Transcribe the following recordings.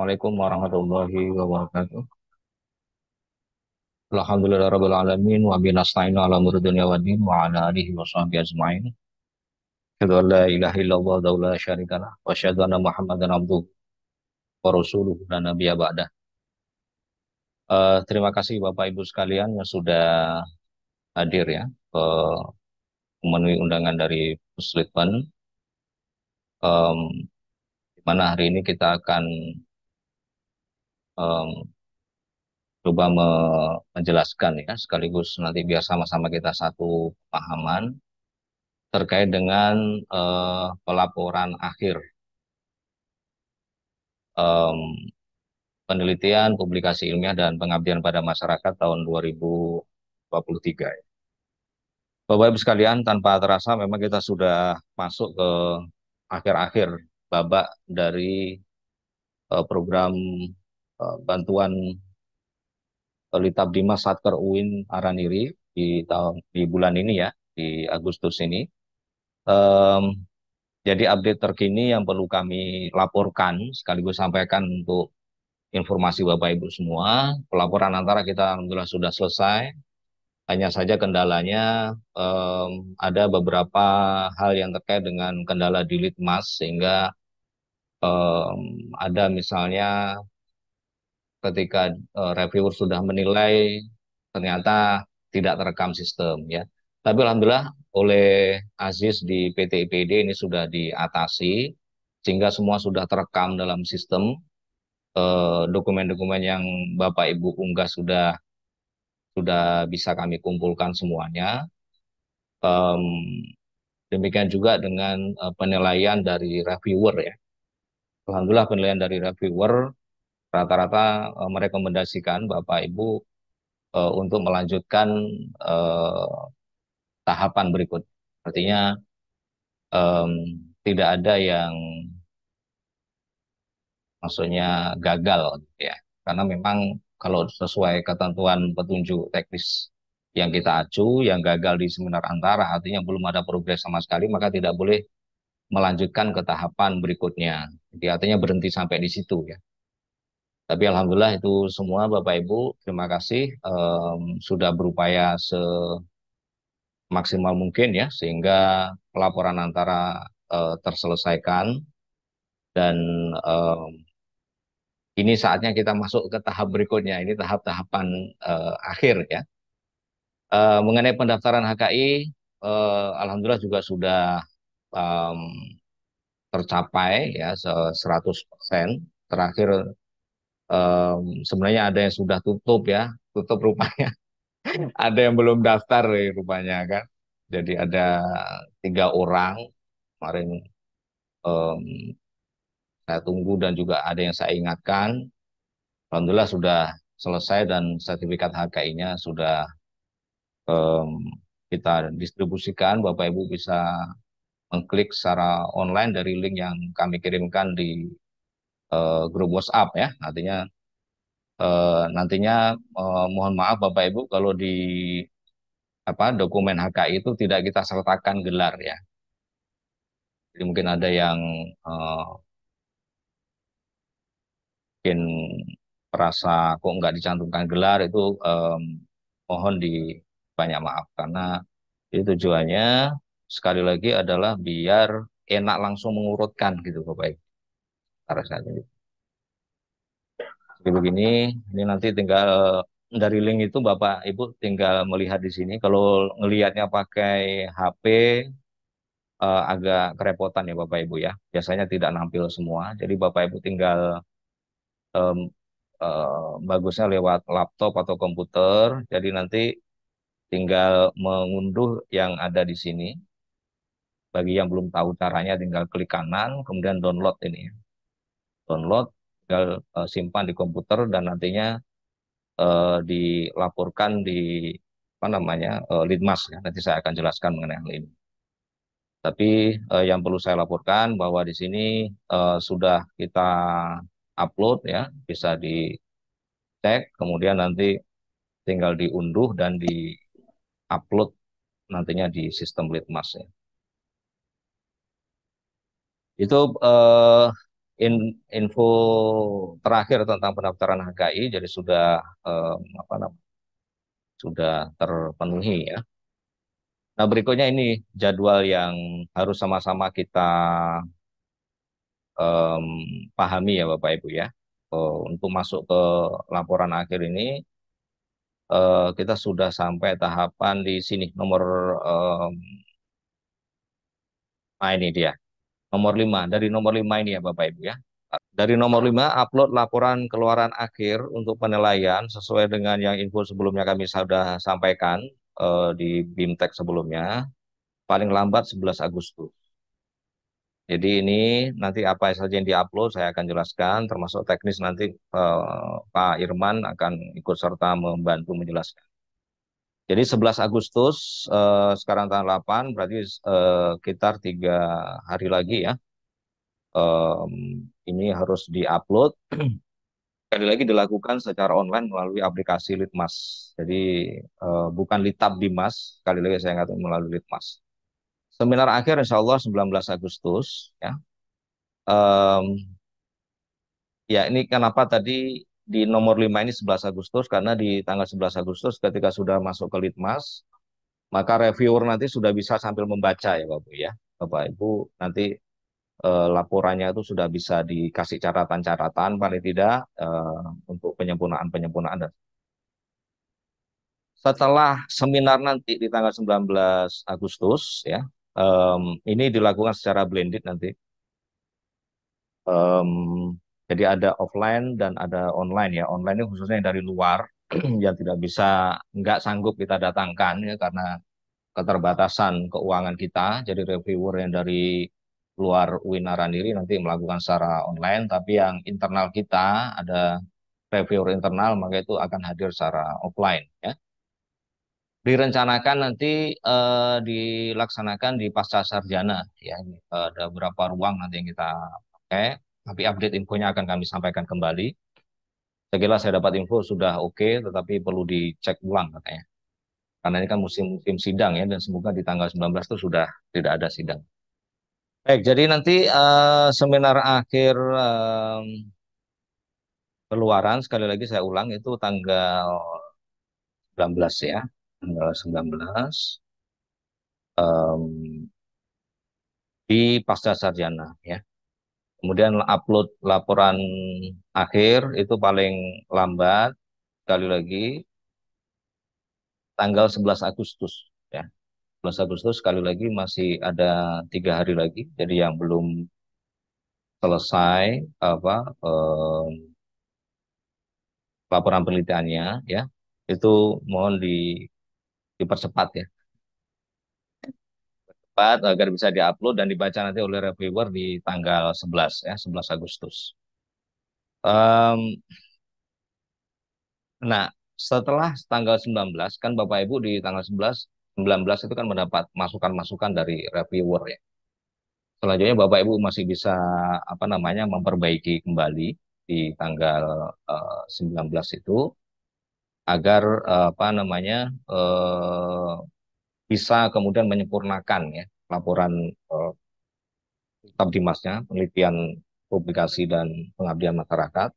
Assalamualaikum warahmatullahi wabarakatuh. Alhamdulillah rabbil alamin wa bi ala umuri dunya waddin wa ala alihi wa sahbihi ajma'in. Asyhadu an la ilaha illallah wa la syarika lah wa asyhadu anna Muhammadan abduhu wa rasuluh dan nabiyya ba'da. Uh, eh, terima kasih Bapak Ibu sekalian yang sudah hadir ya ke memenuhi undangan dari Puslitban. Um, mana hari ini kita akan um, coba me menjelaskan ya sekaligus nanti biar sama-sama kita satu pemahaman terkait dengan uh, pelaporan akhir um, penelitian publikasi ilmiah dan pengabdian pada masyarakat tahun 2023. Ya. Bapak Ibu sekalian, tanpa terasa memang kita sudah masuk ke akhir-akhir babak dari eh, program Eh, bantuan Lita Bima Satker Uin Araniri di tahun di bulan ini ya di Agustus ini. Um, jadi update terkini yang perlu kami laporkan sekaligus sampaikan untuk informasi Bapak Ibu semua. Pelaporan antara kita alhamdulillah sudah selesai. Hanya saja kendalanya um, ada beberapa hal yang terkait dengan kendala di Litmas sehingga um, ada misalnya ketika uh, reviewer sudah menilai ternyata tidak terekam sistem ya. Tapi alhamdulillah oleh Aziz di PT IPD ini sudah diatasi sehingga semua sudah terekam dalam sistem eh, dokumen-dokumen uh, yang Bapak Ibu unggah sudah sudah bisa kami kumpulkan semuanya. Um, demikian juga dengan uh, penilaian dari reviewer ya. Alhamdulillah penilaian dari reviewer rata-rata uh, merekomendasikan Bapak Ibu uh, untuk melanjutkan uh, tahapan berikut. Artinya um, tidak ada yang maksudnya gagal gitu ya. Karena memang kalau sesuai ketentuan petunjuk teknis yang kita acu, yang gagal di seminar antara, artinya belum ada progres sama sekali, maka tidak boleh melanjutkan ke tahapan berikutnya. Jadi artinya berhenti sampai di situ ya. Tapi alhamdulillah itu semua Bapak Ibu, terima kasih um, sudah berupaya se maksimal mungkin ya sehingga pelaporan antara uh, terselesaikan dan um, ini saatnya kita masuk ke tahap berikutnya. Ini tahap-tahapan uh, akhir ya. Uh, mengenai pendaftaran HKI, uh, alhamdulillah juga sudah um, tercapai ya 100 persen. Terakhir um, sebenarnya ada yang sudah tutup ya, tutup rupanya. ada yang belum daftar rupanya kan. Jadi ada tiga orang kemarin um, saya tunggu dan juga ada yang saya ingatkan. Alhamdulillah sudah selesai dan sertifikat HKI-nya sudah um, kita distribusikan. Bapak Ibu bisa mengklik secara online dari link yang kami kirimkan di uh, grup WhatsApp ya. Artinya uh, nantinya uh, mohon maaf Bapak Ibu kalau di apa dokumen HKI itu tidak kita sertakan gelar ya. Jadi mungkin ada yang uh, mungkin merasa kok nggak dicantumkan gelar itu um, mohon di banyak maaf karena itu tujuannya sekali lagi adalah biar enak langsung mengurutkan gitu Bapak Ibu harusnya gitu. Jadi begini, ini nanti tinggal dari link itu Bapak Ibu tinggal melihat di sini. Kalau ngelihatnya pakai HP eh, agak kerepotan ya Bapak Ibu ya. Biasanya tidak nampil semua. Jadi Bapak Ibu tinggal eh, eh, bagusnya lewat laptop atau komputer. Jadi nanti tinggal mengunduh yang ada di sini. Bagi yang belum tahu caranya tinggal klik kanan kemudian download ini download, tinggal uh, simpan di komputer dan nantinya uh, dilaporkan di apa namanya uh, litmas ya. Nanti saya akan jelaskan mengenai hal ini. Tapi uh, yang perlu saya laporkan bahwa di sini uh, sudah kita upload ya, bisa di tag, kemudian nanti tinggal diunduh dan di upload nantinya di sistem Litmas ya. Itu eh, in, info terakhir tentang pendaftaran HKI jadi sudah um, apa namanya sudah terpenuhi ya. Nah berikutnya ini jadwal yang harus sama-sama kita um, pahami ya Bapak Ibu ya. Uh, untuk masuk ke laporan akhir ini uh, kita sudah sampai tahapan di sini nomor um, nah ini dia nomor 5. Dari nomor 5 ini ya Bapak Ibu ya. Dari nomor 5, upload laporan keluaran akhir untuk penilaian sesuai dengan yang info sebelumnya kami sudah sampaikan eh, di BIMTEK sebelumnya, paling lambat 11 Agustus. Jadi ini nanti apa saja yang diupload saya akan jelaskan, termasuk teknis nanti eh, Pak Irman akan ikut serta membantu menjelaskan. Jadi 11 Agustus uh, sekarang tanggal 8 berarti uh, sekitar tiga hari lagi ya. Um, ini harus diupload. Sekali lagi dilakukan secara online melalui aplikasi Litmas. Jadi uh, bukan Litab Dimas, sekali lagi saya ingatkan melalui Litmas. Seminar akhir insya Allah 19 Agustus ya. Um, ya ini kenapa tadi di nomor 5 ini 11 Agustus karena di tanggal 11 Agustus ketika sudah masuk ke Litmas maka reviewer nanti sudah bisa sambil membaca ya Bapak ya. Bapak Ibu nanti eh, laporannya itu sudah bisa dikasih catatan-catatan paling tidak eh, untuk penyempurnaan-penyempurnaan dan setelah seminar nanti di tanggal 19 Agustus ya um, ini dilakukan secara blended nanti um, jadi ada offline dan ada online ya. Online ini khususnya yang dari luar yang tidak bisa nggak sanggup kita datangkan ya karena keterbatasan keuangan kita. Jadi reviewer yang dari luar Winara diri nanti melakukan secara online, tapi yang internal kita ada reviewer internal maka itu akan hadir secara offline ya. Direncanakan nanti uh, dilaksanakan di pasca sarjana ya. Eh, ada beberapa ruang nanti yang kita pakai tapi update infonya akan kami sampaikan kembali. Saya saya dapat info sudah oke, okay, tetapi perlu dicek ulang katanya. Karena ini kan musim-musim sidang ya, dan semoga di tanggal 19 itu sudah tidak ada sidang. Baik, jadi nanti uh, seminar akhir um, keluaran, sekali lagi saya ulang, itu tanggal 19 ya. Tanggal 19 um, di Pasca Sarjana ya. Kemudian upload laporan akhir itu paling lambat sekali lagi tanggal 11 Agustus ya. 11 Agustus sekali lagi masih ada tiga hari lagi. Jadi yang belum selesai apa eh, laporan penelitiannya ya itu mohon di dipercepat ya cepat agar bisa diupload dan dibaca nanti oleh reviewer di tanggal 11 ya 11 Agustus. Um, nah setelah tanggal 19 kan Bapak Ibu di tanggal 11 19 itu kan mendapat masukan-masukan dari reviewer ya. Selanjutnya Bapak Ibu masih bisa apa namanya memperbaiki kembali di tanggal uh, eh, 19 itu agar uh, apa namanya uh, bisa kemudian menyempurnakan ya laporan eh, Dimasnya, penelitian publikasi dan pengabdian masyarakat.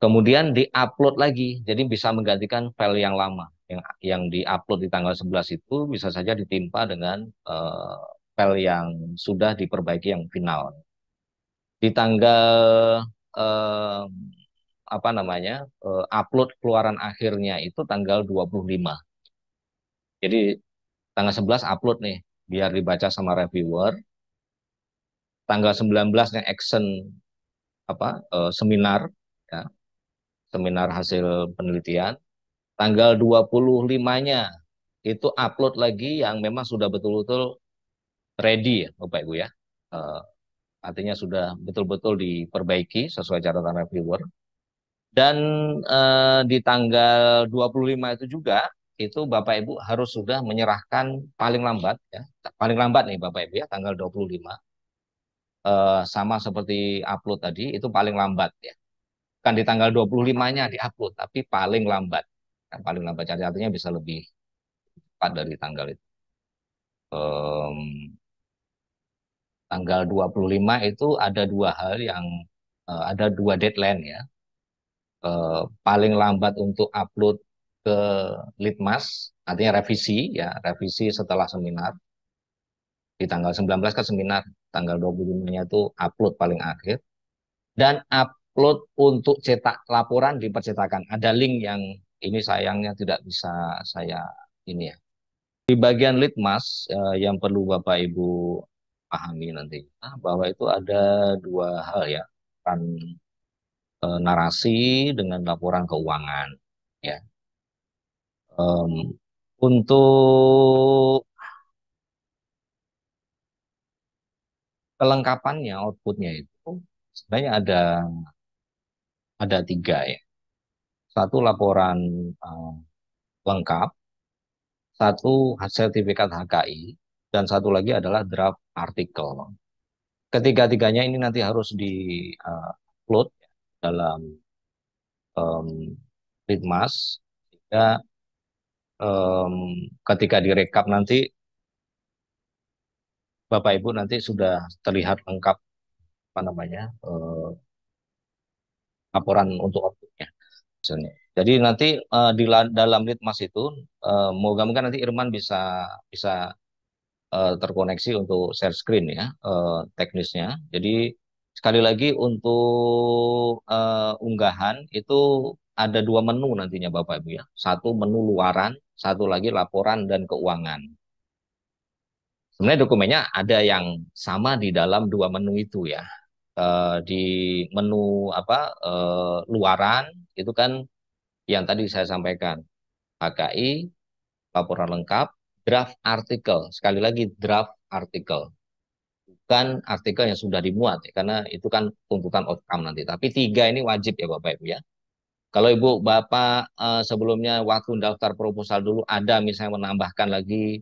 Kemudian diupload lagi, jadi bisa menggantikan file yang lama. Yang yang diupload di tanggal 11 itu bisa saja ditimpa dengan eh, file yang sudah diperbaiki yang final. Di tanggal eh, apa namanya? Eh, upload keluaran akhirnya itu tanggal 25. Jadi tanggal 11 upload nih biar dibaca sama reviewer tanggal 19 nya action apa e, seminar ya seminar hasil penelitian tanggal 25 nya itu upload lagi yang memang sudah betul-betul ready ya Bapak Ibu ya e, artinya sudah betul-betul diperbaiki sesuai catatan reviewer dan e, di tanggal 25 itu juga itu Bapak Ibu harus sudah menyerahkan paling lambat ya, paling lambat nih Bapak Ibu ya tanggal 25 eh, sama seperti upload tadi itu paling lambat ya. Kan di tanggal 25-nya di upload tapi paling lambat. Yang paling lambat cari artinya bisa lebih cepat dari tanggal itu. Um, tanggal 25 itu ada dua hal yang uh, ada dua deadline ya. Uh, paling lambat untuk upload ke Litmas, artinya revisi ya, revisi setelah seminar. Di tanggal 19 ke kan seminar, tanggal 25-nya itu upload paling akhir. Dan upload untuk cetak laporan di percetakan. Ada link yang ini sayangnya tidak bisa saya ini ya. Di bagian Litmas eh, yang perlu Bapak Ibu pahami nanti ah, bahwa itu ada dua hal ya, kan narasi dengan laporan keuangan ya Um, untuk kelengkapannya outputnya itu sebenarnya ada ada tiga ya satu laporan um, lengkap satu sertifikat HKI dan satu lagi adalah draft artikel ketiga-tiganya ini nanti harus di eh, upload dalam um, litmas sehingga um, ketika direkap nanti Bapak Ibu nanti sudah terlihat lengkap apa namanya uh, laporan untuk outputnya. Misalnya. Jadi nanti uh, di dalam litmas itu uh, eh, moga-moga nanti Irman bisa bisa uh, terkoneksi untuk share screen ya uh, teknisnya. Jadi sekali lagi untuk uh, unggahan itu ada dua menu nantinya Bapak Ibu ya. Satu menu luaran, satu lagi laporan dan keuangan. Sebenarnya dokumennya ada yang sama di dalam dua menu itu ya. Eh, di menu apa eh, luaran itu kan yang tadi saya sampaikan HKI laporan lengkap draft artikel sekali lagi draft artikel bukan artikel yang sudah dimuat ya, karena itu kan tuntutan outcome nanti tapi tiga ini wajib ya Bapak Ibu ya kalau Ibu, Bapak uh, sebelumnya waktu daftar proposal dulu ada misalnya menambahkan lagi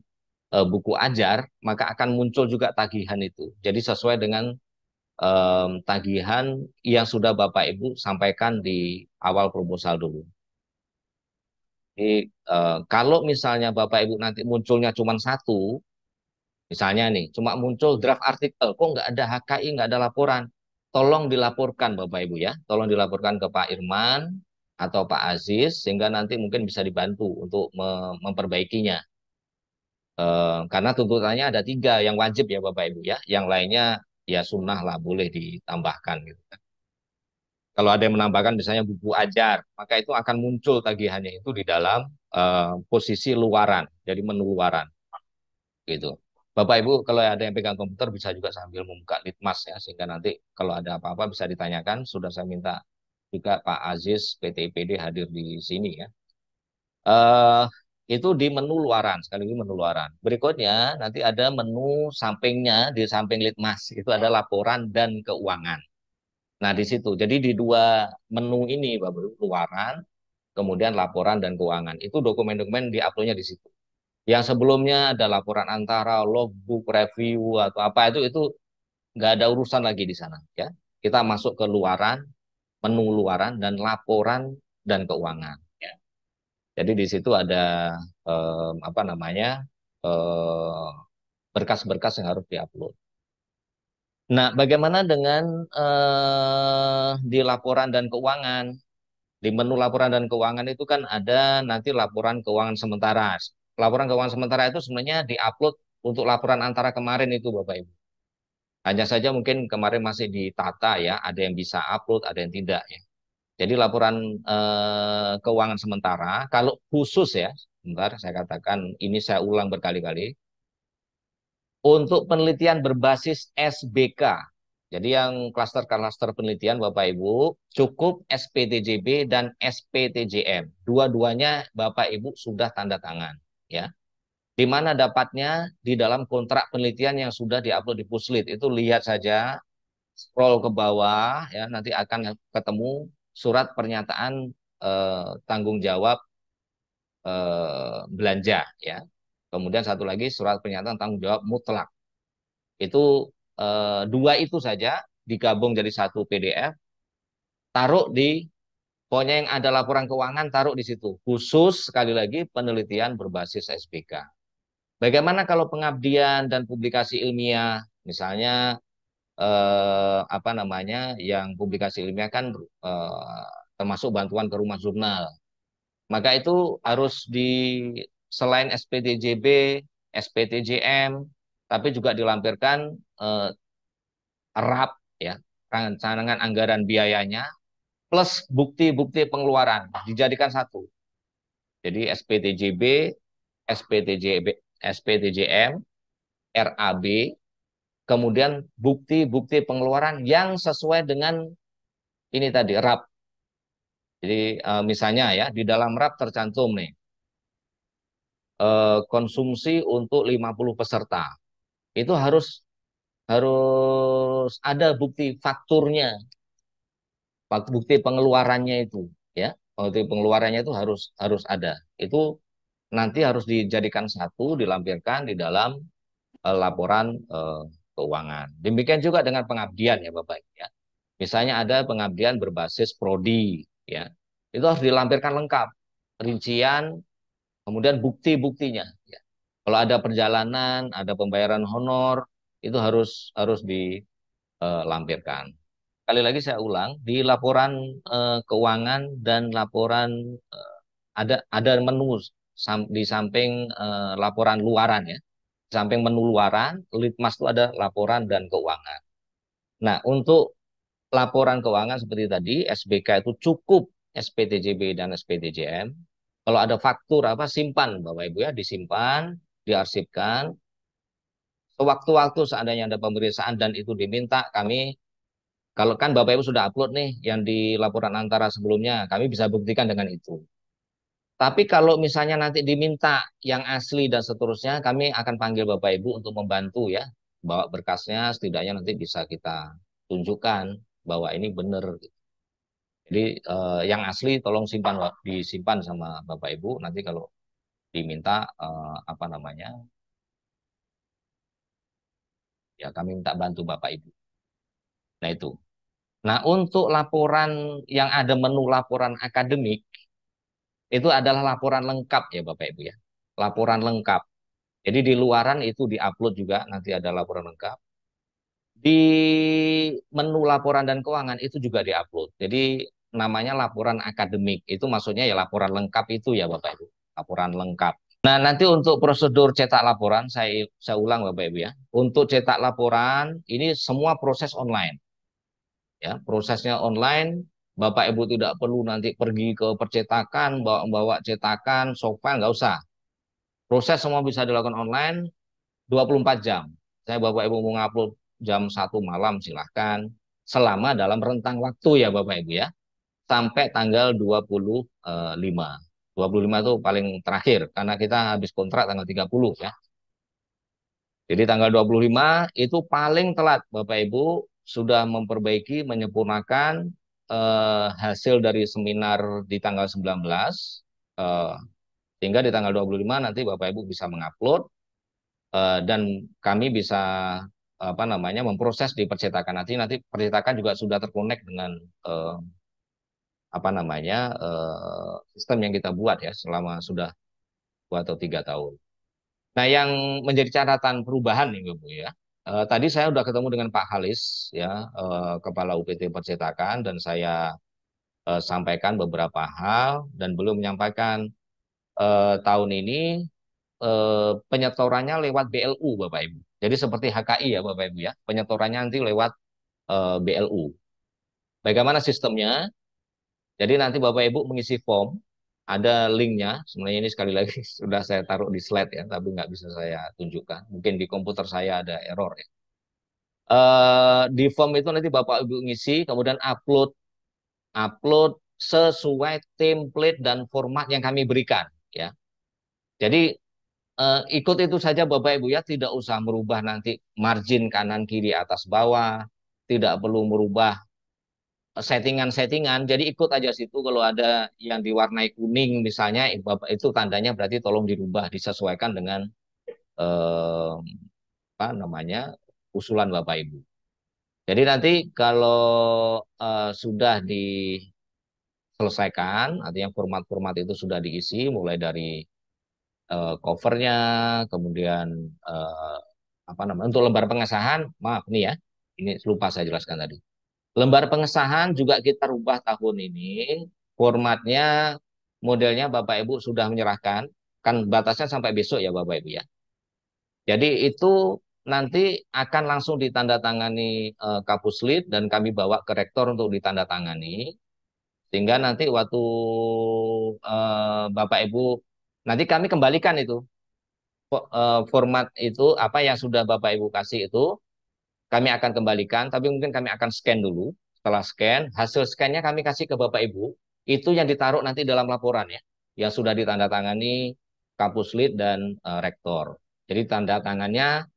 uh, buku ajar, maka akan muncul juga tagihan itu. Jadi sesuai dengan um, tagihan yang sudah Bapak Ibu sampaikan di awal proposal dulu. Jadi uh, kalau misalnya Bapak Ibu nanti munculnya cuma satu, misalnya nih, cuma muncul draft artikel, kok nggak ada HKI, nggak ada laporan, tolong dilaporkan Bapak Ibu ya, tolong dilaporkan ke Pak Irman, atau Pak Aziz sehingga nanti mungkin bisa dibantu untuk memperbaikinya. Eh, karena tuntutannya ada tiga yang wajib ya Bapak Ibu ya, yang lainnya ya sunnah lah boleh ditambahkan gitu kan. Kalau ada yang menambahkan misalnya buku ajar, maka itu akan muncul tagihannya itu di dalam e, posisi luaran, jadi menu luaran gitu. Bapak Ibu kalau ada yang pegang komputer bisa juga sambil membuka litmas ya sehingga nanti kalau ada apa-apa bisa ditanyakan sudah saya minta juga Pak Aziz PTIPD hadir di sini ya. Uh, itu di menu luaran, sekali lagi menu luaran. Berikutnya nanti ada menu sampingnya di samping litmas itu ada laporan dan keuangan. Nah di situ, jadi di dua menu ini, bapak luaran, kemudian laporan dan keuangan itu dokumen-dokumen di upload-nya di situ. Yang sebelumnya ada laporan antara logbook review atau apa itu itu nggak ada urusan lagi di sana ya. Kita masuk ke luaran menu luaran dan laporan dan keuangan. Ya. Jadi di situ ada um, apa namanya berkas-berkas yang harus diupload. Nah, bagaimana dengan uh, di laporan dan keuangan? Di menu laporan dan keuangan itu kan ada nanti laporan keuangan sementara. Laporan keuangan sementara itu sebenarnya diupload untuk laporan antara kemarin itu Bapak Ibu. Hanya saja mungkin kemarin masih ditata ya, ada yang bisa upload, ada yang tidak ya. Jadi laporan eh, keuangan sementara, kalau khusus ya, sebentar saya katakan ini saya ulang berkali-kali, untuk penelitian berbasis SBK. Jadi yang klaster-klaster penelitian Bapak Ibu cukup SPTJB dan SPTJM. Dua-duanya Bapak Ibu sudah tanda tangan ya. Di mana dapatnya? Di dalam kontrak penelitian yang sudah diupload di Puslit. Itu lihat saja, scroll ke bawah, ya nanti akan ketemu surat pernyataan eh, tanggung jawab eh, belanja, ya. Kemudian satu lagi surat pernyataan tanggung jawab mutlak. Itu eh, dua itu saja digabung jadi satu PDF. Taruh di Pokoknya yang ada laporan keuangan taruh di situ. Khusus sekali lagi penelitian berbasis SPK. Bagaimana kalau pengabdian dan publikasi ilmiah, misalnya eh, apa namanya yang publikasi ilmiah kan eh, termasuk bantuan ke rumah jurnal, maka itu harus di selain SPTJB, SPTJM, tapi juga dilampirkan eh, RAP ya rancangan anggaran biayanya plus bukti-bukti pengeluaran dijadikan satu. Jadi SPTJB, SPTJB, SPTJM, RAB, kemudian bukti-bukti pengeluaran yang sesuai dengan ini tadi RAP. Jadi eh, misalnya ya di dalam RAP tercantum nih eh, konsumsi untuk 50 peserta. Itu harus harus ada bukti fakturnya. Bukti pengeluarannya itu ya. Bukti pengeluarannya itu harus harus ada. Itu nanti harus dijadikan satu dilampirkan di dalam uh, laporan uh, keuangan. Demikian juga dengan pengabdian ya Bapak ya. Misalnya ada pengabdian berbasis prodi ya. Itu harus dilampirkan lengkap rincian kemudian bukti-buktinya ya. Kalau ada perjalanan, ada pembayaran honor, itu harus harus dilampirkan. Eh, Sekali lagi saya ulang, di laporan uh, keuangan dan laporan uh, ada ada menu di samping eh, laporan luaran ya. Di samping menu luaran, litmas itu ada laporan dan keuangan. Nah, untuk laporan keuangan seperti tadi, SBK itu cukup SPTJB dan SPTJM. Kalau ada faktur apa simpan Bapak Ibu ya, disimpan, diarsipkan. Sewaktu-waktu seandainya ada pemeriksaan dan itu diminta, kami kalau kan Bapak Ibu sudah upload nih yang di laporan antara sebelumnya, kami bisa buktikan dengan itu. Tapi kalau misalnya nanti diminta yang asli dan seterusnya, kami akan panggil Bapak Ibu untuk membantu ya. Bawa berkasnya setidaknya nanti bisa kita tunjukkan bahwa ini benar. Gitu. Jadi eh, yang asli tolong simpan disimpan sama Bapak Ibu nanti kalau diminta eh, apa namanya ya kami minta bantu Bapak Ibu. Nah itu. Nah untuk laporan yang ada menu laporan akademik itu adalah laporan lengkap ya Bapak Ibu ya. Laporan lengkap. Jadi di luaran itu di upload juga nanti ada laporan lengkap. Di menu laporan dan keuangan itu juga di upload. Jadi namanya laporan akademik. Itu maksudnya ya laporan lengkap itu ya Bapak Ibu. Laporan lengkap. Nah, nanti untuk prosedur cetak laporan saya saya ulang Bapak Ibu ya. Untuk cetak laporan ini semua proses online. Ya, prosesnya online Bapak Ibu tidak perlu nanti pergi ke percetakan, bawa-bawa cetakan, sofa, nggak usah. Proses semua bisa dilakukan online 24 jam. Saya Bapak Ibu mau ngupload jam 1 malam silahkan. Selama dalam rentang waktu ya Bapak Ibu ya. Sampai tanggal 25. 25 eh, itu paling terakhir karena kita habis kontrak tanggal 30 ya. Jadi tanggal 25 itu paling telat Bapak Ibu sudah memperbaiki, menyempurnakan uh, hasil dari seminar di tanggal 19 sehingga eh, sehingga di tanggal 25 nanti Bapak Ibu bisa mengupload uh, dan kami bisa apa namanya memproses di percetakan nanti nanti percetakan juga sudah terkonek dengan uh, apa namanya uh, sistem yang kita buat ya selama sudah dua atau tiga tahun. Nah yang menjadi catatan perubahan nih Bu ya Eh, tadi saya sudah ketemu dengan Pak Halis, ya, uh, kepala UPT Percetakan, dan saya uh, sampaikan beberapa hal dan belum menyampaikan uh, tahun ini uh, penyetorannya lewat BLU, Bapak Ibu. Jadi seperti HKI ya, Bapak Ibu ya, penyetorannya nanti lewat uh, BLU. Bagaimana sistemnya? Jadi nanti Bapak Ibu mengisi form ada linknya. Sebenarnya ini sekali lagi sudah saya taruh di slide ya, tapi nggak bisa saya tunjukkan. Mungkin di komputer saya ada error ya. Uh, di form itu nanti Bapak Ibu ngisi, kemudian upload, upload sesuai template dan format yang kami berikan ya. Jadi uh, ikut itu saja Bapak Ibu ya, tidak usah merubah nanti margin kanan kiri atas bawah, tidak perlu merubah settingan-settingan. Jadi ikut aja situ kalau ada yang diwarnai kuning misalnya itu tandanya berarti tolong dirubah disesuaikan dengan eh, apa namanya usulan Bapak Ibu. Jadi nanti kalau eh, sudah diselesaikan artinya format-format itu sudah diisi mulai dari eh, covernya kemudian eh, apa namanya untuk lembar pengesahan maaf nih ya ini lupa saya jelaskan tadi Lembar pengesahan juga kita rubah tahun ini. Formatnya, modelnya Bapak Ibu sudah menyerahkan. Kan batasnya sampai besok ya Bapak Ibu ya. Jadi itu nanti akan langsung ditandatangani eh, Kapuslit dan kami bawa ke rektor untuk ditandatangani. Sehingga nanti waktu eh, Bapak Ibu, nanti kami kembalikan itu. Eh, format itu, apa yang sudah Bapak Ibu kasih itu, kami akan kembalikan, tapi mungkin kami akan scan dulu. Setelah scan, hasil scannya kami kasih ke Bapak Ibu. Itu yang ditaruh nanti dalam laporan ya, yang sudah ditandatangani kampus lead dan uh, rektor. Jadi tanda tangannya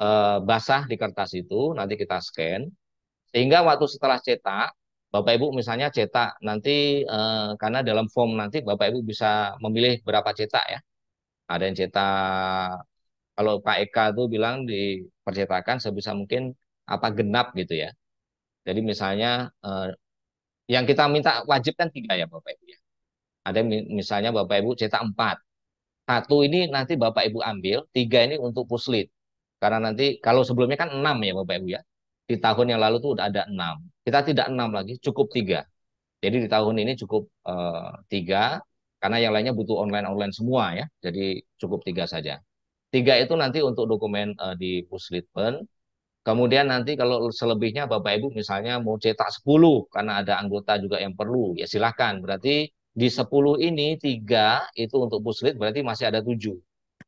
uh, basah di kertas itu, nanti kita scan. Sehingga waktu setelah cetak, Bapak Ibu misalnya cetak nanti uh, karena dalam form nanti Bapak Ibu bisa memilih berapa cetak ya. Ada yang cetak kalau Pak Eka tuh bilang di percetakan sebisa mungkin apa genap gitu ya. Jadi misalnya eh, yang kita minta wajib kan tiga ya Bapak Ibu ya. Ada misalnya Bapak Ibu cetak empat. Satu ini nanti Bapak Ibu ambil, tiga ini untuk puslit. Karena nanti kalau sebelumnya kan enam ya Bapak Ibu ya. Di tahun yang lalu tuh udah ada enam. Kita tidak enam lagi, cukup tiga. Jadi di tahun ini cukup eh, tiga, karena yang lainnya butuh online-online semua ya. Jadi cukup tiga saja. Tiga itu nanti untuk dokumen uh, di puslitben. Kemudian nanti kalau selebihnya Bapak Ibu misalnya mau cetak sepuluh karena ada anggota juga yang perlu, ya silahkan. Berarti di sepuluh ini tiga itu untuk puslit berarti masih ada tujuh.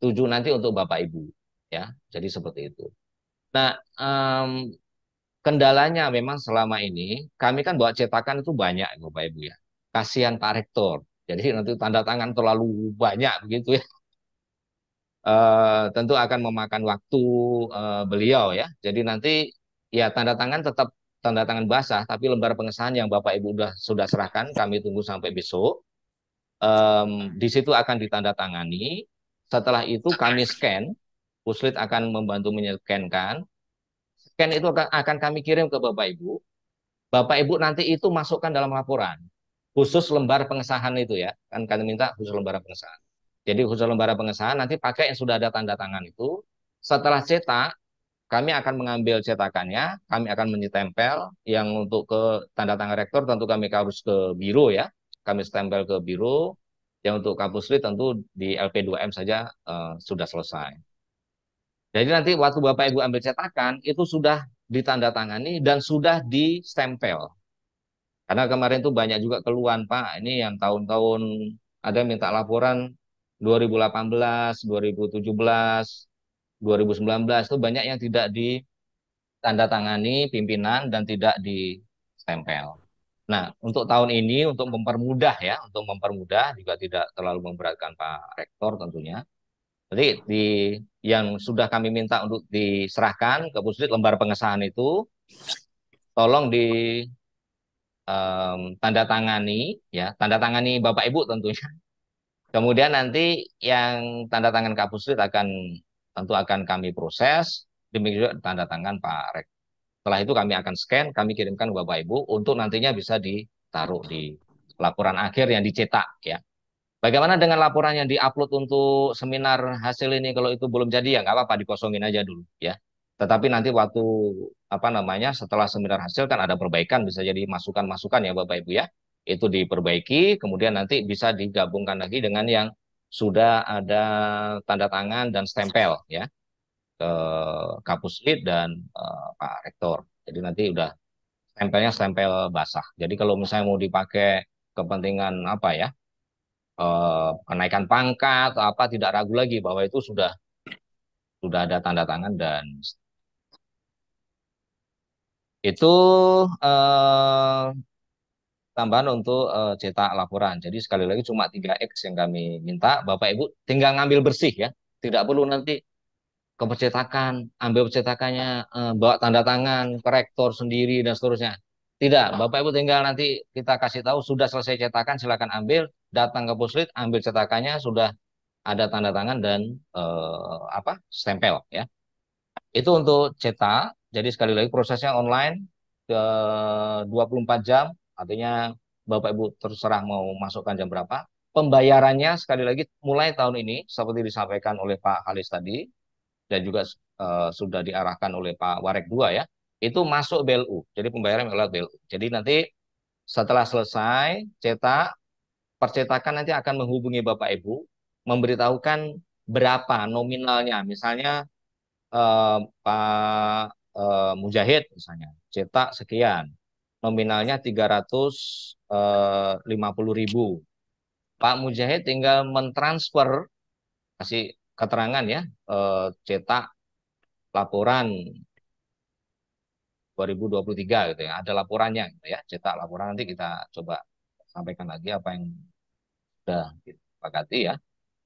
Tujuh nanti untuk Bapak Ibu ya. Jadi seperti itu. Nah, um, kendalanya memang selama ini kami kan bawa cetakan itu banyak Bapak Ibu ya. Kasihan Pak Rektor. Jadi nanti tanda tangan terlalu banyak begitu ya. Eh, tentu akan memakan waktu uh, beliau ya. Jadi nanti ya tanda tangan tetap tanda tangan basah, tapi lembar pengesahan yang Bapak Ibu sudah sudah serahkan kami tunggu sampai besok. Um, di situ akan ditandatangani. Setelah itu kami scan, Puslit akan membantu menyekankan. Scan itu akan kami kirim ke Bapak Ibu. Bapak Ibu nanti itu masukkan dalam laporan khusus lembar pengesahan itu ya kan kami minta khusus lembar pengesahan jadi khusus lembaran pengesahan nanti pakai yang sudah ada tanda tangan itu. Setelah cetak, kami akan mengambil cetakannya, kami akan menyetempel yang untuk ke tanda tangan rektor tentu kami harus ke biro ya. Kami stempel ke biro. Yang untuk kampus tentu di LP2M saja uh, sudah selesai. Jadi nanti waktu Bapak Ibu ambil cetakan itu sudah ditandatangani dan sudah distempel. Karena kemarin itu banyak juga keluhan Pak, ini yang tahun-tahun ada minta laporan 2018, 2017, 2019 itu banyak yang tidak ditandatangani pimpinan dan tidak ditempel. Nah, untuk tahun ini untuk mempermudah ya, untuk mempermudah juga tidak terlalu memberatkan Pak Rektor tentunya. Jadi di yang sudah kami minta untuk diserahkan ke Puslit lembar pengesahan itu tolong di um, tanda tangani ya, tanda tangani Bapak Ibu tentunya Kemudian nanti yang tanda tangan Puslit akan tentu akan kami proses, demikian juga tanda tangan Pak Rek. Setelah itu kami akan scan, kami kirimkan ke Bapak Ibu untuk nantinya bisa ditaruh di laporan akhir yang dicetak ya. Bagaimana dengan laporan yang diupload untuk seminar hasil ini kalau itu belum jadi ya nggak apa-apa dikosongin aja dulu ya. Tetapi nanti waktu apa namanya setelah seminar hasil kan ada perbaikan bisa jadi masukan-masukan ya Bapak Ibu ya itu diperbaiki, kemudian nanti bisa digabungkan lagi dengan yang sudah ada tanda tangan dan stempel ya ke kapus dan uh, Pak Rektor. Jadi nanti udah stempelnya stempel basah. Jadi kalau misalnya mau dipakai kepentingan apa ya uh, kenaikan pangkat atau apa tidak ragu lagi bahwa itu sudah sudah ada tanda tangan dan itu uh, tambahan untuk uh, cetak laporan. Jadi sekali lagi cuma 3X yang kami minta. Bapak Ibu tinggal ngambil bersih ya. Tidak perlu nanti ke percetakan, ambil percetakannya, uh, bawa tanda tangan, korektor sendiri dan seterusnya. Tidak, Bapak Ibu tinggal nanti kita kasih tahu sudah selesai cetakan silakan ambil, datang ke Puslit ambil cetakannya sudah ada tanda tangan dan uh, apa? stempel ya. Itu untuk cetak. Jadi sekali lagi prosesnya online ke 24 jam Artinya Bapak Ibu terserah mau masukkan jam berapa. Pembayarannya sekali lagi mulai tahun ini seperti disampaikan oleh Pak Halis tadi dan juga uh, sudah diarahkan oleh Pak Warek 2 ya. Itu masuk BLU. Jadi pembayaran melalui BLU. Jadi nanti setelah selesai cetak percetakan nanti akan menghubungi Bapak Ibu memberitahukan berapa nominalnya. Misalnya eh, Pak eh, Mujahid misalnya cetak sekian nominalnya eh, puluh ribu. Pak Mujahid tinggal mentransfer, kasih keterangan ya, eh, cetak laporan 2023 gitu ya, ada laporannya gitu ya, cetak laporan nanti kita coba sampaikan lagi apa yang sudah dipakati ya.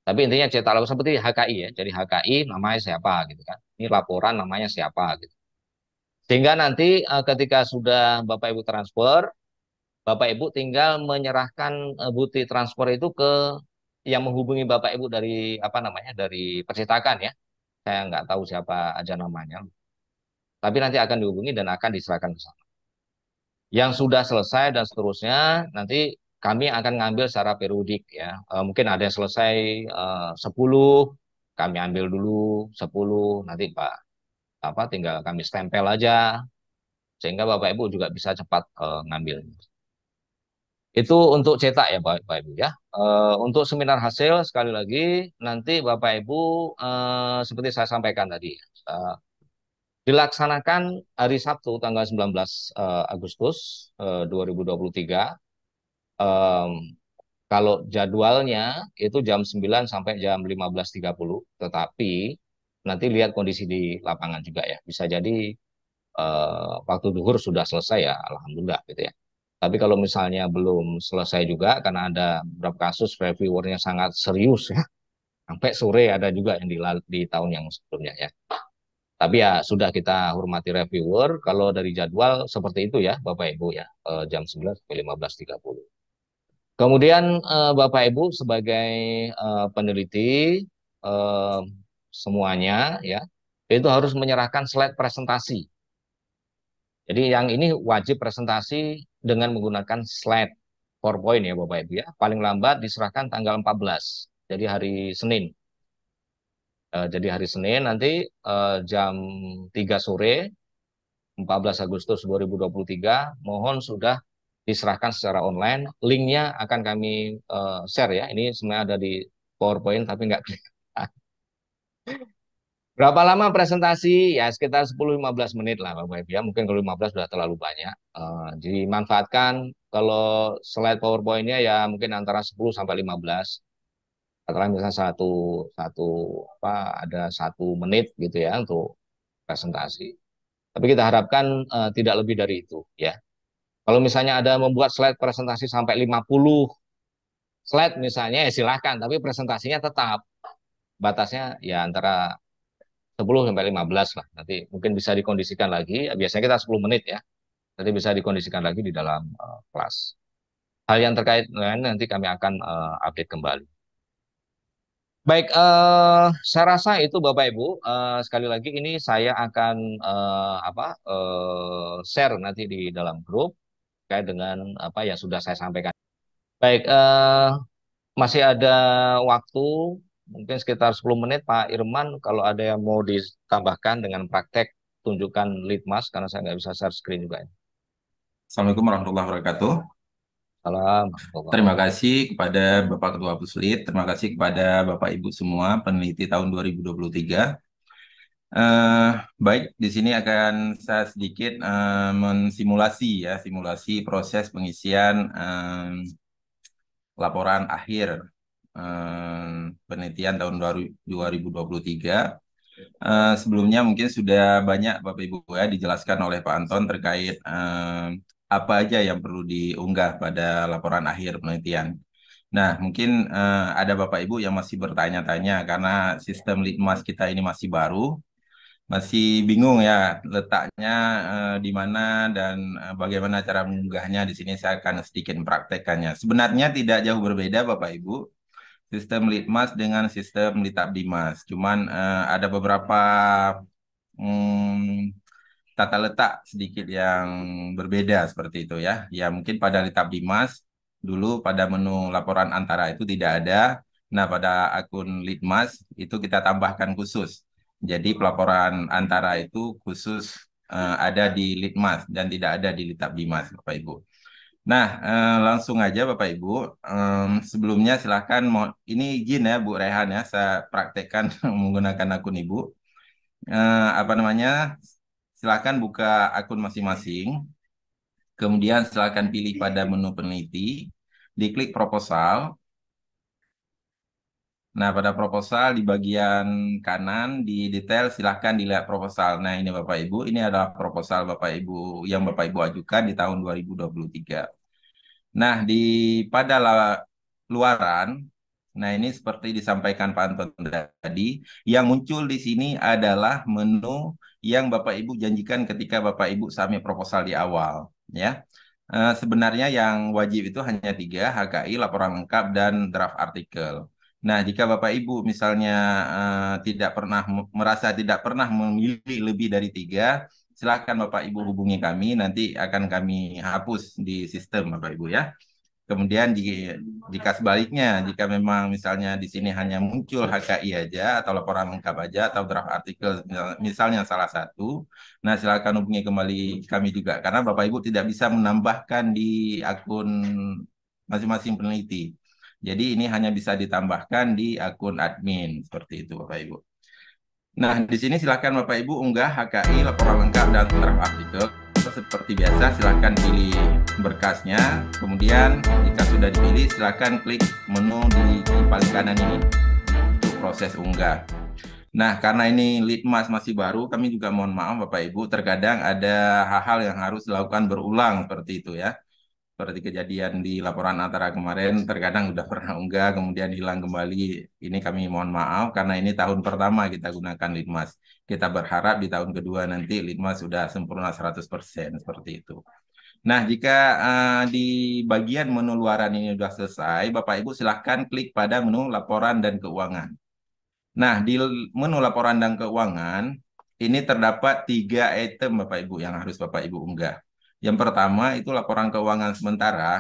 Tapi intinya cetak laporan seperti HKI ya, jadi HKI namanya siapa gitu kan, ini laporan namanya siapa gitu. Sehingga nanti uh, ketika sudah Bapak Ibu transfer, Bapak Ibu tinggal menyerahkan uh, bukti transfer itu ke yang menghubungi Bapak Ibu dari apa namanya dari percetakan ya. Saya nggak tahu siapa aja namanya. Tapi nanti akan dihubungi dan akan diserahkan ke sana. Yang sudah selesai dan seterusnya nanti kami akan ngambil secara periodik ya. E, mungkin ada yang selesai sepuluh 10, kami ambil dulu 10, nanti Pak apa tinggal kami stempel aja sehingga Bapak Ibu juga bisa cepat uh, ngambil. Itu untuk cetak ya Bapak Ibu ya. Uh, untuk seminar hasil sekali lagi nanti Bapak Ibu uh, seperti saya sampaikan tadi uh, dilaksanakan hari Sabtu tanggal 19 uh, Agustus uh, 2023. Um, kalau jadwalnya itu jam 9 sampai jam 15.30 tetapi nanti lihat kondisi di lapangan juga ya. Bisa jadi uh, waktu duhur sudah selesai ya, alhamdulillah gitu ya. Tapi kalau misalnya belum selesai juga karena ada beberapa kasus reviewernya sangat serius ya, sampai sore ada juga yang di, di tahun yang sebelumnya ya. Tapi ya sudah kita hormati reviewer. Kalau dari jadwal seperti itu ya, Bapak Ibu ya, eh, jam 11 sampai 15.30. Kemudian eh, Bapak Ibu sebagai peneliti semuanya ya itu harus menyerahkan slide presentasi. Jadi yang ini wajib presentasi dengan menggunakan slide PowerPoint ya Bapak Ibu ya. Paling lambat diserahkan tanggal 14. Jadi hari Senin. E, jadi hari Senin nanti e, jam 3 sore 14 Agustus 2023 mohon sudah diserahkan secara online. Linknya akan kami e, share ya. Ini sebenarnya ada di PowerPoint tapi nggak Berapa lama presentasi? Ya sekitar 10-15 menit lah Bapak Ibu ya. Mungkin kalau 15 sudah terlalu banyak. Uh, jadi manfaatkan kalau slide PowerPoint-nya ya mungkin antara 10 sampai 15. Katakan misalnya satu, satu apa ada satu menit gitu ya untuk presentasi. Tapi kita harapkan uh, tidak lebih dari itu ya. Kalau misalnya ada membuat slide presentasi sampai 50 slide misalnya ya silahkan. Tapi presentasinya tetap batasnya ya antara 10 sampai 15 lah. Nanti mungkin bisa dikondisikan lagi. Biasanya kita 10 menit ya. Nanti bisa dikondisikan lagi di dalam uh, kelas. Hal yang terkait lain nanti kami akan uh, update kembali. Baik, uh, saya rasa itu Bapak Ibu. Uh, sekali lagi ini saya akan uh, apa uh, share nanti di dalam grup kayak dengan apa yang sudah saya sampaikan. Baik, uh, masih ada waktu mungkin sekitar 10 menit Pak Irman kalau ada yang mau ditambahkan dengan praktek tunjukkan lead mask karena saya nggak bisa share screen juga. Assalamualaikum warahmatullahi wabarakatuh. Salam. Terima kasih kepada Bapak Ketua Puslit, terima kasih kepada Bapak Ibu semua peneliti tahun 2023. Uh, eh, baik, di sini akan saya sedikit uh, mensimulasi ya, simulasi proses pengisian uh, laporan akhir penelitian tahun 2023 Uh, sebelumnya mungkin sudah banyak Bapak Ibu ya dijelaskan oleh Pak Anton terkait uh, apa aja yang perlu diunggah pada laporan akhir penelitian. Nah, mungkin uh, ada Bapak Ibu yang masih bertanya-tanya karena sistem litmas kita ini masih baru, masih bingung ya letaknya uh, di mana dan uh, bagaimana cara mengunggahnya. Di sini saya akan sedikit mempraktekkannya. Sebenarnya tidak jauh berbeda Bapak Ibu sistem litmas dengan sistem litab dimas, Cuman uh, ada beberapa um, tata letak sedikit yang berbeda seperti itu ya. Ya mungkin pada litab dimas dulu pada menu laporan antara itu tidak ada. Nah pada akun litmas itu kita tambahkan khusus. Jadi pelaporan antara itu khusus uh, ada di litmas dan tidak ada di litab dimas, Bapak Ibu. Nah, eh, langsung aja Bapak Ibu. Eh, sebelumnya silahkan mau ini izin ya Bu Rehan ya, saya praktekkan menggunakan akun Ibu. Eh, apa namanya? Silahkan buka akun masing-masing. Kemudian silahkan pilih pada menu peneliti, diklik proposal, Nah, pada proposal di bagian kanan di detail silahkan dilihat proposal. Nah, ini Bapak Ibu, ini adalah proposal Bapak Ibu yang Bapak Ibu ajukan di tahun 2023. Nah, di pada luaran Nah, ini seperti disampaikan Pak Anton tadi, yang muncul di sini adalah menu yang Bapak Ibu janjikan ketika Bapak Ibu submit proposal di awal, ya. Eh, sebenarnya yang wajib itu hanya tiga, HKI, laporan lengkap, dan draft artikel. Nah, jika Bapak Ibu misalnya uh, tidak pernah merasa tidak pernah memilih lebih dari tiga, silakan Bapak Ibu hubungi kami. Nanti akan kami hapus di sistem Bapak Ibu ya. Kemudian jika, jika sebaliknya, jika memang misalnya di sini hanya muncul HKI aja atau laporan lengkap aja atau draft artikel misalnya salah satu, nah silakan hubungi kembali kami juga karena Bapak Ibu tidak bisa menambahkan di akun masing-masing peneliti. Jadi ini hanya bisa ditambahkan di akun admin seperti itu Bapak Ibu. Nah, di sini silakan Bapak Ibu unggah HKI laporan lengkap dan draft artikel. Seperti biasa silakan pilih berkasnya. Kemudian jika sudah dipilih silakan klik menu di, di paling kanan ini untuk proses unggah. Nah, karena ini litmas masih baru, kami juga mohon maaf Bapak Ibu, terkadang ada hal-hal yang harus dilakukan berulang seperti itu ya seperti kejadian di laporan antara kemarin terkadang sudah pernah unggah kemudian hilang kembali ini kami mohon maaf karena ini tahun pertama kita gunakan litmas kita berharap di tahun kedua nanti litmas sudah sempurna 100% seperti itu nah jika uh, di bagian menu luaran ini sudah selesai Bapak Ibu silahkan klik pada menu laporan dan keuangan nah di menu laporan dan keuangan ini terdapat tiga item Bapak Ibu yang harus Bapak Ibu unggah yang pertama itu laporan keuangan sementara.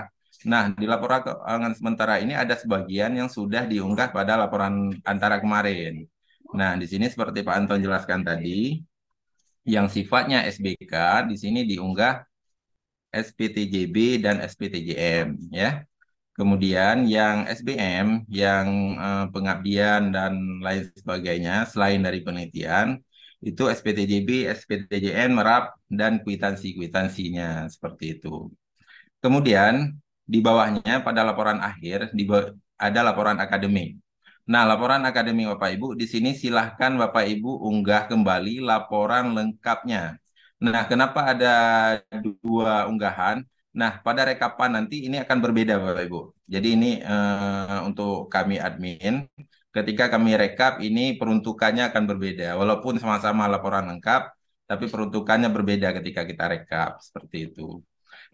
Nah, di laporan keuangan sementara ini ada sebagian yang sudah diunggah pada laporan antara kemarin. Nah, di sini seperti Pak Anton jelaskan tadi, yang sifatnya SBK di sini diunggah SPTJB dan SPTJM ya. Kemudian yang SBM, yang eh, pengabdian dan lain sebagainya selain dari penelitian itu SPTJB, SPTJN, Merap, dan kwitansi kwitansinya seperti itu. Kemudian di bawahnya pada laporan akhir di ada laporan akademik. Nah, laporan akademik Bapak Ibu di sini silahkan Bapak Ibu unggah kembali laporan lengkapnya. Nah, kenapa ada dua unggahan? Nah, pada rekapan nanti ini akan berbeda Bapak Ibu. Jadi ini eh, untuk kami admin ketika kami rekap ini peruntukannya akan berbeda. Walaupun sama-sama laporan lengkap, tapi peruntukannya berbeda ketika kita rekap seperti itu.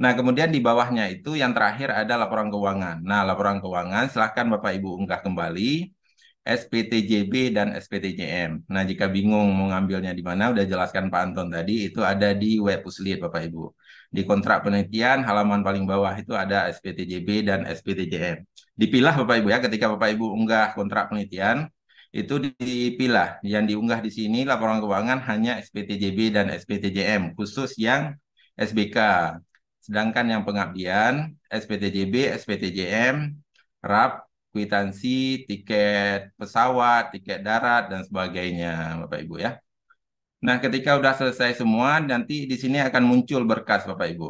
Nah, kemudian di bawahnya itu yang terakhir ada laporan keuangan. Nah, laporan keuangan silahkan Bapak Ibu unggah kembali. SPTJB dan SPTJM. Nah, jika bingung mau ngambilnya di mana, udah jelaskan Pak Anton tadi, itu ada di web Puslit, Bapak Ibu. Di kontrak penelitian, halaman paling bawah itu ada SPTJB dan SPTJM. Dipilah Bapak Ibu ya, ketika Bapak Ibu unggah kontrak penelitian, itu dipilah. Yang diunggah di sini laporan keuangan hanya SPTJB dan SPTJM, khusus yang SBK. Sedangkan yang pengabdian, SPTJB, SPTJM, RAP, Kuitansi, tiket pesawat, tiket darat dan sebagainya, Bapak Ibu ya. Nah, ketika sudah selesai semua, nanti di sini akan muncul berkas Bapak Ibu.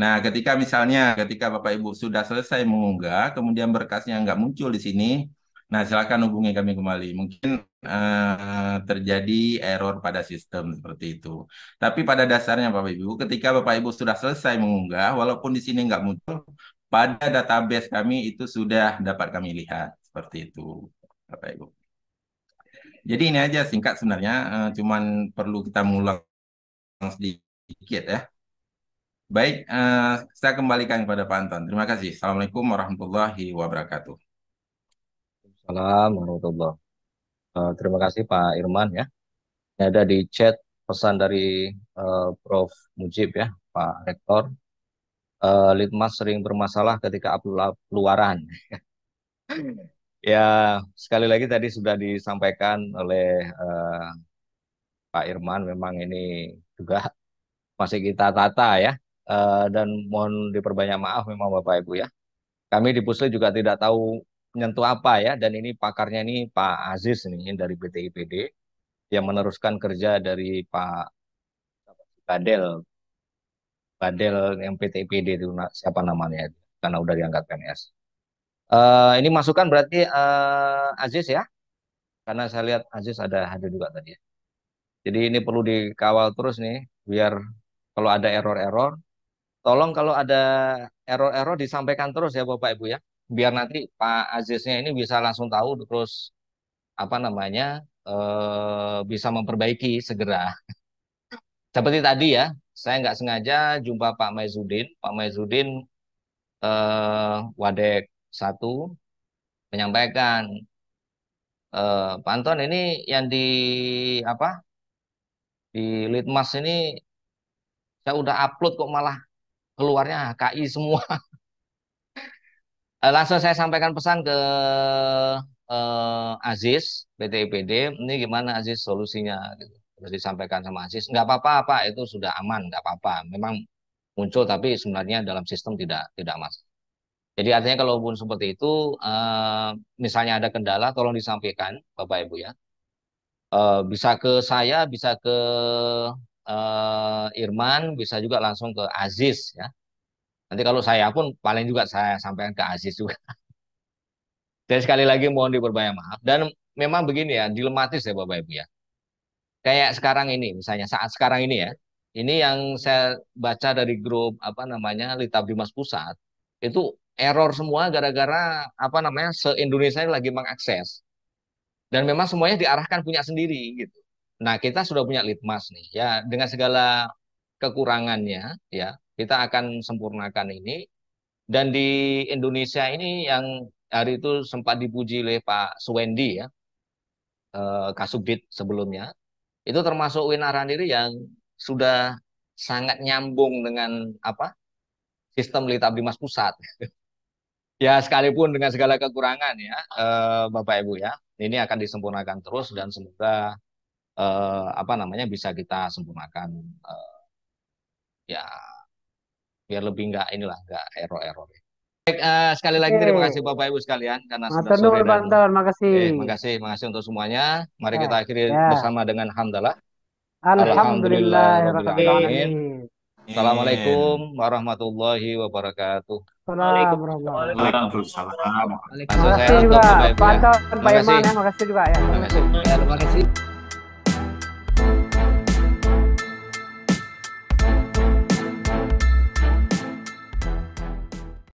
Nah, ketika misalnya ketika Bapak Ibu sudah selesai mengunggah, kemudian berkasnya nggak muncul di sini, nah silakan hubungi kami kembali. Mungkin uh, terjadi error pada sistem seperti itu. Tapi pada dasarnya Bapak Ibu, ketika Bapak Ibu sudah selesai mengunggah, walaupun di sini nggak muncul, pada database kami itu sudah dapat kami lihat seperti itu Bapak Ibu. Jadi ini aja singkat sebenarnya uh, cuman perlu kita mulai sedikit ya. Baik, uh, saya kembalikan kepada Pak Anton. Terima kasih. Assalamualaikum warahmatullahi wabarakatuh. Assalamualaikum warahmatullahi wabarakatuh. Eh, terima kasih Pak Irman ya. Ini ada di chat pesan dari uh, Prof. Mujib ya, Pak Rektor uh, Litmas sering bermasalah ketika keluaran. ya, sekali lagi tadi sudah disampaikan oleh uh, Pak Irman, memang ini juga masih kita tata ya. Uh, dan mohon diperbanyak maaf memang Bapak Ibu ya. Kami di pusli juga tidak tahu menyentuh apa ya, dan ini pakarnya ini Pak Aziz nih dari PTIPD yang meneruskan kerja dari Pak Kadel Badel yang PTPD itu nah, siapa namanya karena udah diangkat PNS. Uh, eh, ini masukan berarti uh, Aziz ya, karena saya lihat Aziz ada hadir juga tadi. Ya. Jadi ini perlu dikawal terus nih, biar kalau ada error-error, tolong kalau ada error-error disampaikan terus ya Bapak Ibu ya, biar nanti Pak Aziznya ini bisa langsung tahu terus apa namanya uh, bisa memperbaiki segera. Seperti tadi ya, saya nggak sengaja jumpa Pak Maizudin. Pak Maizudin eh, Wadek satu menyampaikan eh, Anton ini yang di apa di Litmas ini saya udah upload kok malah keluarnya KI semua. Eh, langsung saya sampaikan pesan ke eh, Aziz PT IPD, ini gimana Aziz solusinya gitu seperti disampaikan sama Aziz, nggak apa-apa Pak, itu sudah aman, nggak apa-apa. Memang muncul tapi sebenarnya dalam sistem tidak tidak masalah. Jadi artinya kalau pun seperti itu, eh, misalnya ada kendala, tolong disampaikan Bapak Ibu ya. Eh, bisa ke saya, bisa ke eh, Irman, bisa juga langsung ke Aziz ya. Nanti kalau saya pun paling juga saya sampaikan ke Aziz juga. Dan sekali lagi mohon diperbanyak maaf. Dan memang begini ya, dilematis ya Bapak Ibu ya. Kayak sekarang ini misalnya saat sekarang ini ya. Ini yang saya baca dari grup apa namanya Dimas Pusat itu error semua gara-gara apa namanya se-Indonesia ini lagi mengakses. Dan memang semuanya diarahkan punya sendiri gitu. Nah, kita sudah punya litmas nih ya dengan segala kekurangannya ya. Kita akan sempurnakan ini dan di Indonesia ini yang hari itu sempat dipuji oleh Pak Suwendi ya. Eh, Kasubdit sebelumnya itu termasuk Wina yang sudah sangat nyambung dengan apa sistem Lita Bimas Pusat. ya sekalipun dengan segala kekurangan ya eh, Bapak Ibu ya, ini akan disempurnakan terus dan semoga eh, apa namanya bisa kita sempurnakan eh, ya biar lebih nggak inilah nggak error-error. ya Baik, uh, sekali lagi okay. terima kasih Bapak Ibu sekalian karena Matur sudah sore dan eh, terima kasih. terima kasih untuk semuanya. Mari yeah. kita akhiri yeah. bersama dengan hamdalah. Alhamdulillah. Assalamualaikum warahmatullahi wabarakatuh. Waalaikumsalam. Ya? Terima kasih juga Pak Iman, terima kasih juga ya. Terima kasih. Ya,